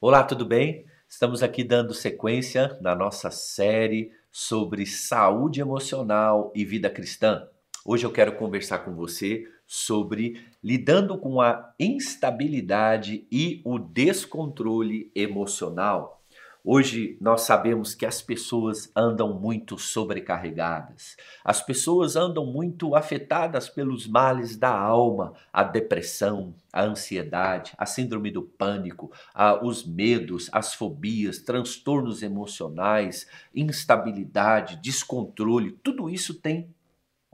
Olá, tudo bem? Estamos aqui dando sequência na nossa série sobre saúde emocional e vida cristã. Hoje eu quero conversar com você sobre lidando com a instabilidade e o descontrole emocional. Hoje nós sabemos que as pessoas andam muito sobrecarregadas, as pessoas andam muito afetadas pelos males da alma, a depressão, a ansiedade, a síndrome do pânico, a, os medos, as fobias, transtornos emocionais, instabilidade, descontrole, tudo isso tem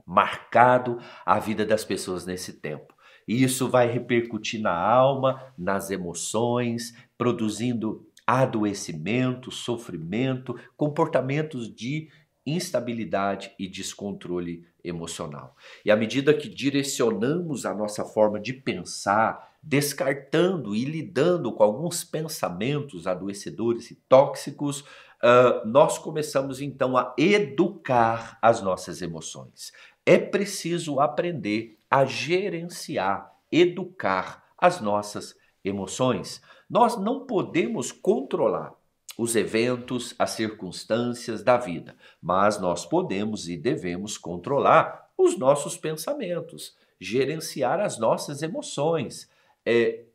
marcado a vida das pessoas nesse tempo. E isso vai repercutir na alma, nas emoções, produzindo adoecimento, sofrimento, comportamentos de instabilidade e descontrole emocional. E à medida que direcionamos a nossa forma de pensar, descartando e lidando com alguns pensamentos adoecedores e tóxicos, uh, nós começamos então a educar as nossas emoções. É preciso aprender a gerenciar, educar as nossas emoções. Nós não podemos controlar os eventos, as circunstâncias da vida, mas nós podemos e devemos controlar os nossos pensamentos, gerenciar as nossas emoções, é,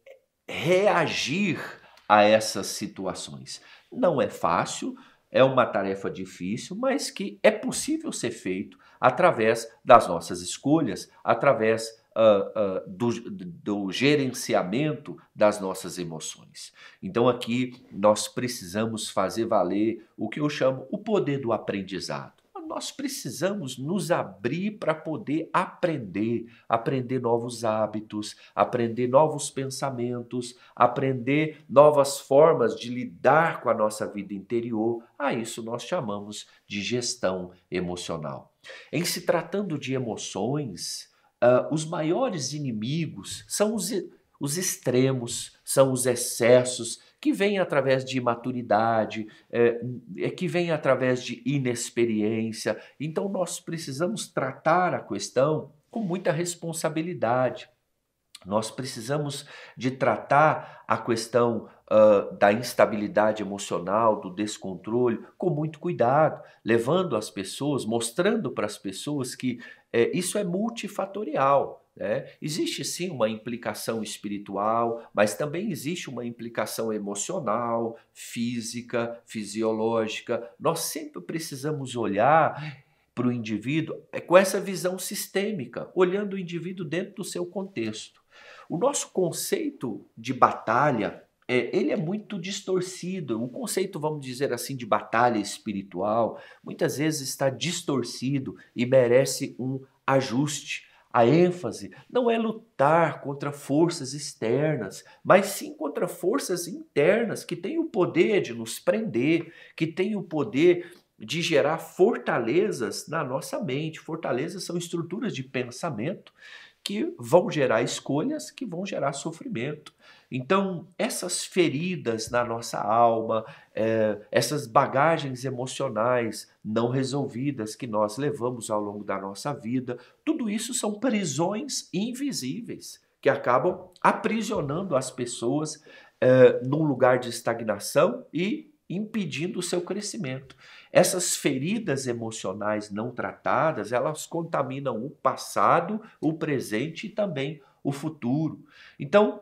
reagir a essas situações. Não é fácil, é uma tarefa difícil, mas que é possível ser feito através das nossas escolhas, através uh, uh, do, do gerenciamento das nossas emoções. Então aqui nós precisamos fazer valer o que eu chamo o poder do aprendizado nós precisamos nos abrir para poder aprender, aprender novos hábitos, aprender novos pensamentos, aprender novas formas de lidar com a nossa vida interior. A isso nós chamamos de gestão emocional. Em se tratando de emoções, uh, os maiores inimigos são os, os extremos, são os excessos que vêm através de imaturidade, é, é, que vêm através de inexperiência. Então nós precisamos tratar a questão com muita responsabilidade. Nós precisamos de tratar a questão uh, da instabilidade emocional, do descontrole, com muito cuidado, levando as pessoas, mostrando para as pessoas que é, isso é multifatorial. Né? Existe sim uma implicação espiritual, mas também existe uma implicação emocional, física, fisiológica. Nós sempre precisamos olhar para o indivíduo é, com essa visão sistêmica, olhando o indivíduo dentro do seu contexto. O nosso conceito de batalha, é, ele é muito distorcido. O conceito, vamos dizer assim, de batalha espiritual, muitas vezes está distorcido e merece um ajuste. A ênfase não é lutar contra forças externas, mas sim contra forças internas que têm o poder de nos prender, que têm o poder de gerar fortalezas na nossa mente. Fortalezas são estruturas de pensamento que vão gerar escolhas que vão gerar sofrimento. Então, essas feridas na nossa alma, é, essas bagagens emocionais não resolvidas que nós levamos ao longo da nossa vida, tudo isso são prisões invisíveis que acabam aprisionando as pessoas é, num lugar de estagnação e impedindo o seu crescimento. Essas feridas emocionais não tratadas, elas contaminam o passado, o presente e também o futuro. Então,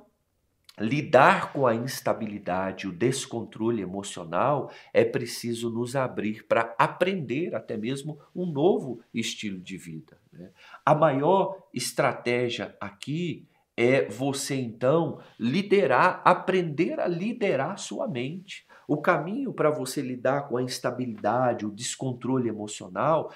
lidar com a instabilidade, o descontrole emocional, é preciso nos abrir para aprender até mesmo um novo estilo de vida. Né? A maior estratégia aqui é você então liderar, aprender a liderar sua mente o caminho para você lidar com a instabilidade, o descontrole emocional,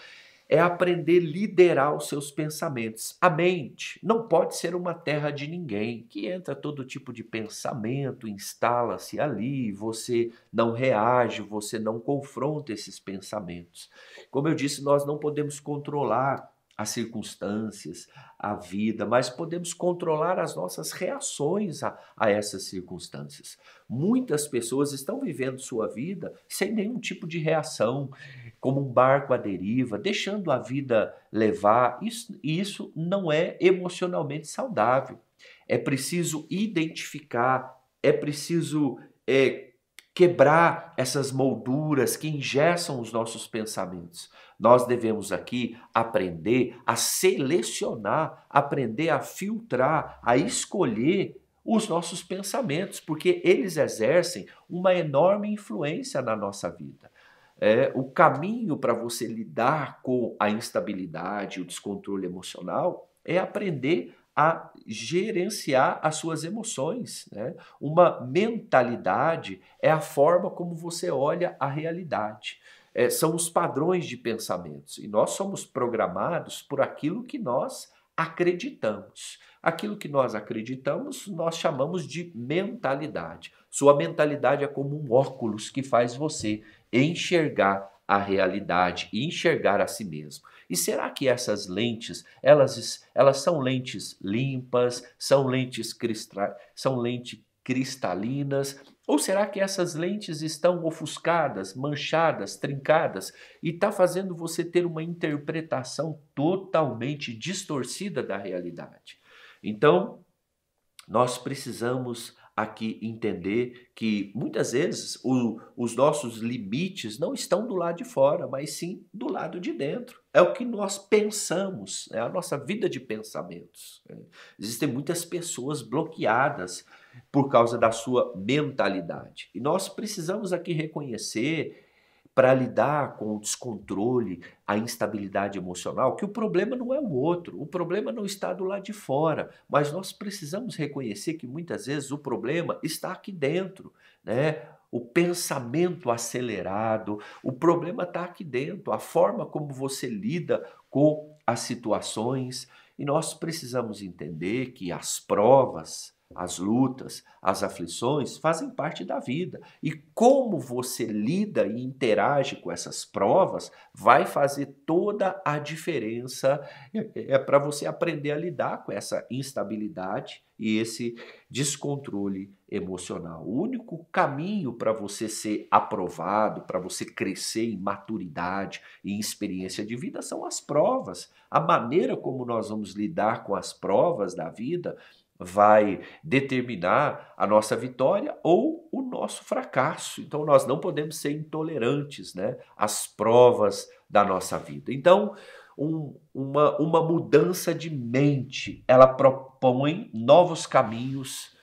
é aprender a liderar os seus pensamentos. A mente não pode ser uma terra de ninguém, que entra todo tipo de pensamento, instala-se ali, você não reage, você não confronta esses pensamentos. Como eu disse, nós não podemos controlar as circunstâncias, a vida, mas podemos controlar as nossas reações a, a, essas circunstâncias. Muitas pessoas estão vivendo sua vida sem nenhum tipo de reação, como um barco à deriva, deixando a vida levar. Isso, isso não é emocionalmente saudável. É preciso identificar, é preciso é, quebrar essas molduras que engessam os nossos pensamentos. Nós devemos aqui aprender a selecionar, aprender a filtrar, a escolher os nossos pensamentos, porque eles exercem uma enorme influência na nossa vida. É, o caminho para você lidar com a instabilidade, o descontrole emocional, é aprender a gerenciar as suas emoções. Né? Uma mentalidade é a forma como você olha a realidade. É, são os padrões de pensamentos. E nós somos programados por aquilo que nós acreditamos. Aquilo que nós acreditamos, nós chamamos de mentalidade. Sua mentalidade é como um óculos que faz você enxergar a realidade e enxergar a si mesmo. E será que essas lentes, elas, elas são lentes limpas, são lentes cristal, são lente cristalinas, ou será que essas lentes estão ofuscadas, manchadas, trincadas e está fazendo você ter uma interpretação totalmente distorcida da realidade? Então, nós precisamos aqui entender que muitas vezes o, os nossos limites não estão do lado de fora, mas sim do lado de dentro. É o que nós pensamos, é a nossa vida de pensamentos. Né? Existem muitas pessoas bloqueadas por causa da sua mentalidade. E nós precisamos aqui reconhecer para lidar com o descontrole, a instabilidade emocional, que o problema não é o outro, o problema não está do lado de fora, mas nós precisamos reconhecer que muitas vezes o problema está aqui dentro, né? O pensamento acelerado, o problema está aqui dentro, a forma como você lida com as situações. E nós precisamos entender que as provas, as lutas, as aflições fazem parte da vida. E como você lida e interage com essas provas vai fazer toda a diferença é, é para você aprender a lidar com essa instabilidade e esse descontrole emocional. O único caminho para você ser aprovado, para você crescer em maturidade e em experiência de vida são as provas. A maneira como nós vamos lidar com as provas da vida vai determinar a nossa vitória ou o nosso fracasso. Então nós não podemos ser intolerantes né, às provas da nossa vida. Então, um, uma, uma mudança de mente, ela propõe novos caminhos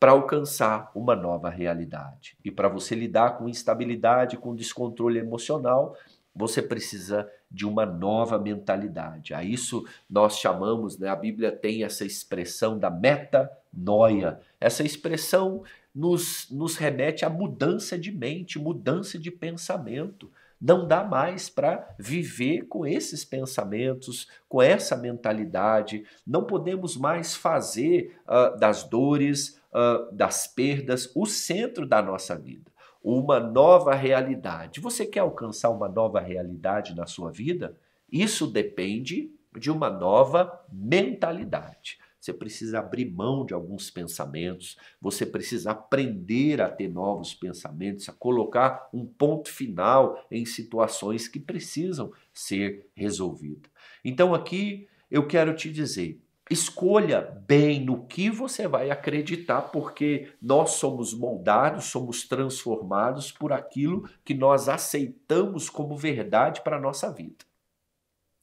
para alcançar uma nova realidade. E para você lidar com instabilidade, com descontrole emocional, você precisa de uma nova mentalidade. A isso nós chamamos, né, a Bíblia tem essa expressão da meta noia. Essa expressão nos, nos remete à mudança de mente, mudança de pensamento. Não dá mais para viver com esses pensamentos, com essa mentalidade. Não podemos mais fazer uh, das dores, uh, das perdas, o centro da nossa vida uma nova realidade. Você quer alcançar uma nova realidade na sua vida? Isso depende de uma nova mentalidade. Você precisa abrir mão de alguns pensamentos, você precisa aprender a ter novos pensamentos, a colocar um ponto final em situações que precisam ser resolvidas. Então, aqui eu quero te dizer: Escolha bem no que você vai acreditar, porque nós somos moldados, somos transformados por aquilo que nós aceitamos como verdade para a nossa vida.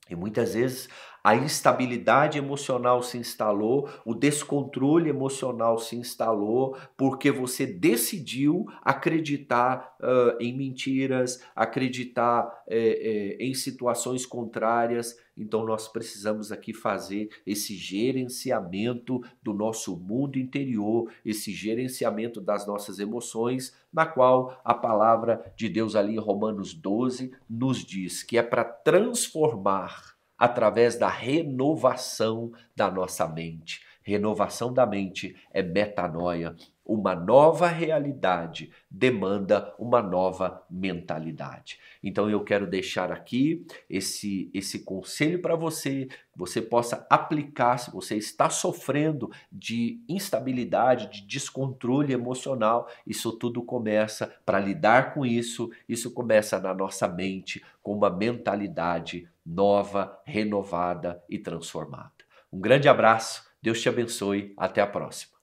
E muitas vezes a instabilidade emocional se instalou, o descontrole emocional se instalou, porque você decidiu acreditar uh, em mentiras, acreditar eh, eh, em situações contrárias. Então, nós precisamos aqui fazer esse gerenciamento do nosso mundo interior, esse gerenciamento das nossas emoções, na qual a palavra de Deus, ali em Romanos 12, nos diz que é para transformar através da renovação da nossa mente, Renovação da mente é metanoia. Uma nova realidade demanda uma nova mentalidade. Então eu quero deixar aqui esse, esse conselho para você, que você possa aplicar se você está sofrendo de instabilidade, de descontrole emocional. Isso tudo começa para lidar com isso, isso começa na nossa mente com uma mentalidade nova, renovada e transformada. Um grande abraço Deus te abençoe. Até a próxima.